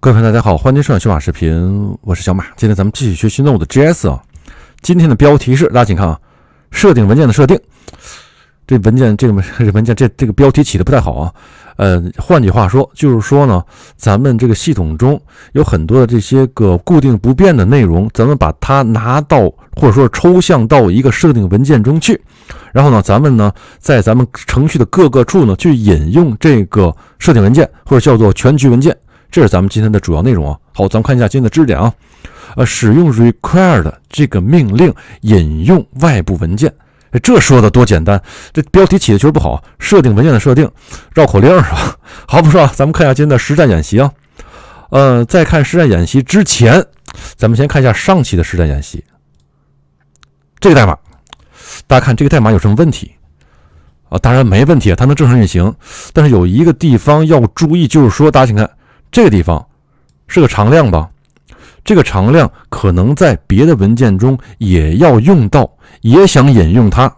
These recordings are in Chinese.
各位朋友，大家好，欢迎收看小马视频，我是小马。今天咱们继续学习 n o 诺的 GS 啊。今天的标题是，大家请看啊，设定文件的设定。这文件，这个文件，这这个标题起的不太好啊。呃，换句话说，就是说呢，咱们这个系统中有很多的这些个固定不变的内容，咱们把它拿到，或者说抽象到一个设定文件中去。然后呢，咱们呢，在咱们程序的各个处呢，去引用这个设定文件，或者叫做全局文件。这是咱们今天的主要内容啊！好，咱们看一下今天的知识点啊。呃，使用 required 这个命令引用外部文件，这说的多简单！这标题起的确实不好，设定文件的设定绕口令是吧？好，不说，咱们看一下今天的实战演习啊。呃，在看实战演习之前，咱们先看一下上期的实战演习。这个代码，大家看这个代码有什么问题啊？当然没问题啊，它能正常运行。但是有一个地方要注意，就是说，大家请看。这个地方是个常量吧？这个常量可能在别的文件中也要用到，也想引用它，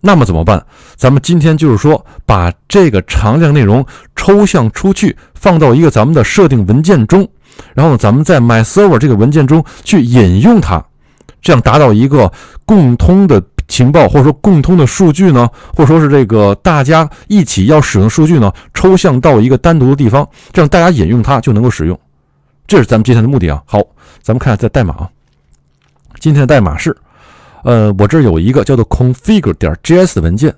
那么怎么办？咱们今天就是说，把这个常量内容抽象出去，放到一个咱们的设定文件中，然后咱们在 my server 这个文件中去引用它，这样达到一个共通的。情报，或者说共通的数据呢，或者说是这个大家一起要使用数据呢，抽象到一个单独的地方，这样大家引用它就能够使用。这是咱们今天的目的啊。好，咱们看一下代码啊。今天的代码是，呃，我这儿有一个叫做 config. 点 js 的文件，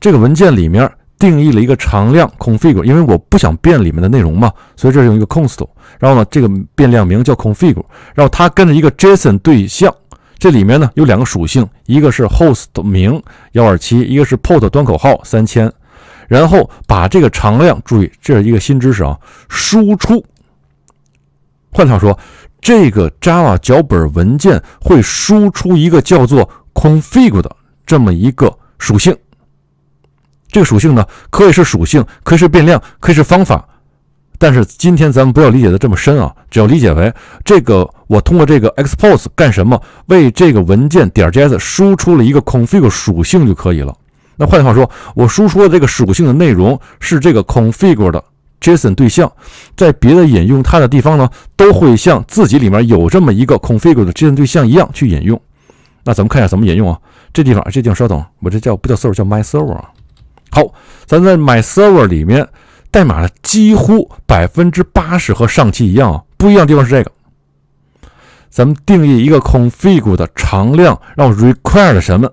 这个文件里面定义了一个常量 config，因为我不想变里面的内容嘛，所以这是用一个 const。然后呢，这个变量名叫 config，然后它跟着一个 JSON 对象。这里面呢有两个属性，一个是 host 名幺二七，一个是 port 端口号三千。然后把这个常量，注意这是一个新知识啊，输出。换句话说，这个 Java 脚本文件会输出一个叫做 config 的这么一个属性。这个属性呢，可以是属性，可以是变量，可以是方法。但是今天咱们不要理解的这么深啊，只要理解为这个我通过这个 expose 干什么，为这个文件点 .js 输出了一个 config 属性就可以了。那换句话说，我输出的这个属性的内容是这个 config 的 JSON 对象，在别的引用它的地方呢，都会像自己里面有这么一个 config 的 JSON 对象一样去引用。那咱们看一下怎么引用啊？这地方，这地方稍等，我这叫不叫 server？叫 my server 啊？好，咱在 my server 里面。代码几乎百分之八十和上期一样，不一样的地方是这个，咱们定义一个 config 的常量，让 require 什么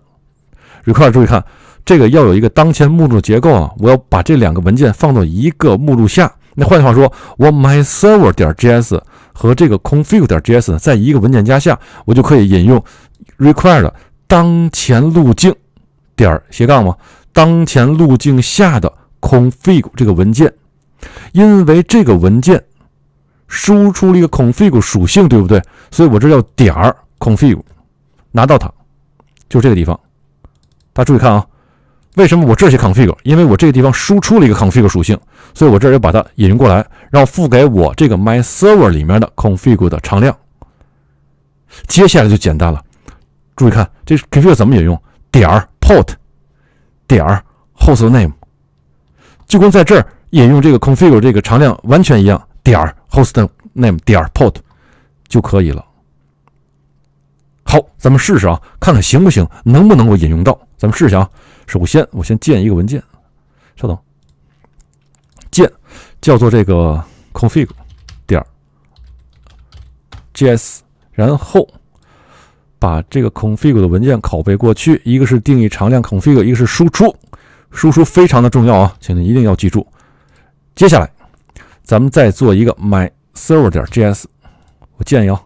？require 注意看，这个要有一个当前目录结构啊，我要把这两个文件放到一个目录下。那换句话说，我 myserver 点 js 和这个 config 点 js 在一个文件夹下，我就可以引用 require 当前路径点斜杠吗？当前路径下的。config 这个文件，因为这个文件输出了一个 config 属性，对不对？所以我这要点儿 config，拿到它就这个地方。大家注意看啊，为什么我这些 config？因为我这个地方输出了一个 config 属性，所以我这要把它引用过来，然后付给我这个 my server 里面的 config 的常量。接下来就简单了，注意看这 config 怎么引用：点儿 port，点儿 host name。就光在这儿引用这个 config 这个常量完全一样，点儿 host name 点 port 就可以了。好，咱们试试啊，看看行不行，能不能够引用到。咱们试一下啊。首先，我先建一个文件，稍等，建叫做这个 config 点 js，然后把这个 config 的文件拷贝过去，一个是定义常量 config，一个是输出。输出非常的重要啊，请你一定要记住。接下来，咱们再做一个 my server 点 js。我建议啊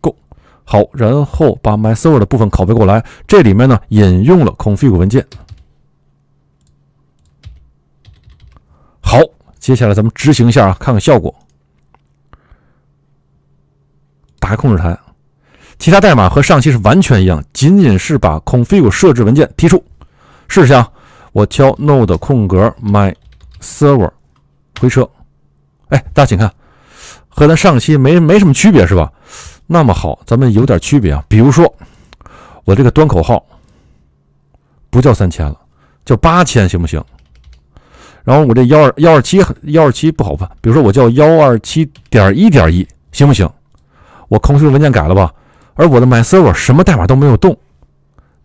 ，go 好，然后把 my server 的部分拷贝过来。这里面呢，引用了 config 文件。好，接下来咱们执行一下啊，看看效果。打开控制台。其他代码和上期是完全一样，仅仅是把 config 设置文件提出。试试下，我敲 no d e 空格 my server 回车。哎，大家请看，和咱上期没没什么区别是吧？那么好，咱们有点区别啊。比如说，我这个端口号不叫三千了，叫八千行不行？然后我这幺二幺二七幺二七不好办，比如说我叫幺二七点一点一行不行？我 config 文件改了吧？而我的 my server 什么代码都没有动，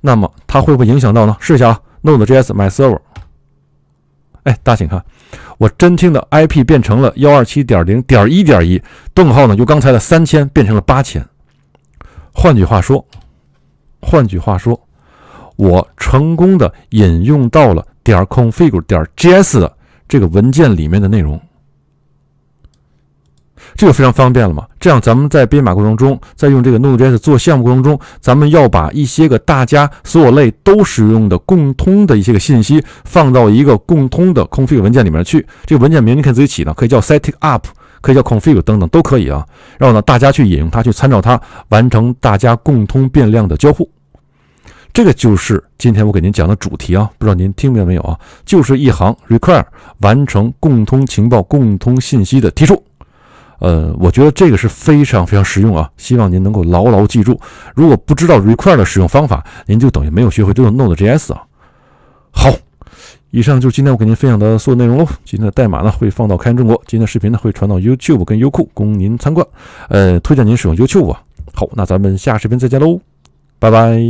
那么它会不会影响到呢？试一下啊，node js my server，哎，大家请看，我真听的 IP 变成了幺二七点零点一点一，顿号呢，由刚才的三千变成了八千。换句话说，换句话说，我成功的引用到了点 config 点 js 的这个文件里面的内容。这就非常方便了嘛。这样，咱们在编码过程中，在用这个 Node.js 做项目过程中，咱们要把一些个大家所有类都使用的共通的一些个信息，放到一个共通的 config 文件里面去。这个文件名你可以自己起呢，可以叫 setup，可以叫 config，等等都可以啊。然后呢，大家去引用它，去参照它，完成大家共通变量的交互。这个就是今天我给您讲的主题啊，不知道您听明白没有啊？就是一行 require 完成共通情报、共通信息的提出。呃，我觉得这个是非常非常实用啊，希望您能够牢牢记住。如果不知道 require 的使用方法，您就等于没有学会这个 Node.js 啊。好，以上就是今天我给您分享的所有内容喽。今天的代码呢会放到开源中国，今天的视频呢会传到 YouTube 跟优酷供您参观。呃，推荐您使用 YouTube 啊。好，那咱们下视频再见喽，拜拜。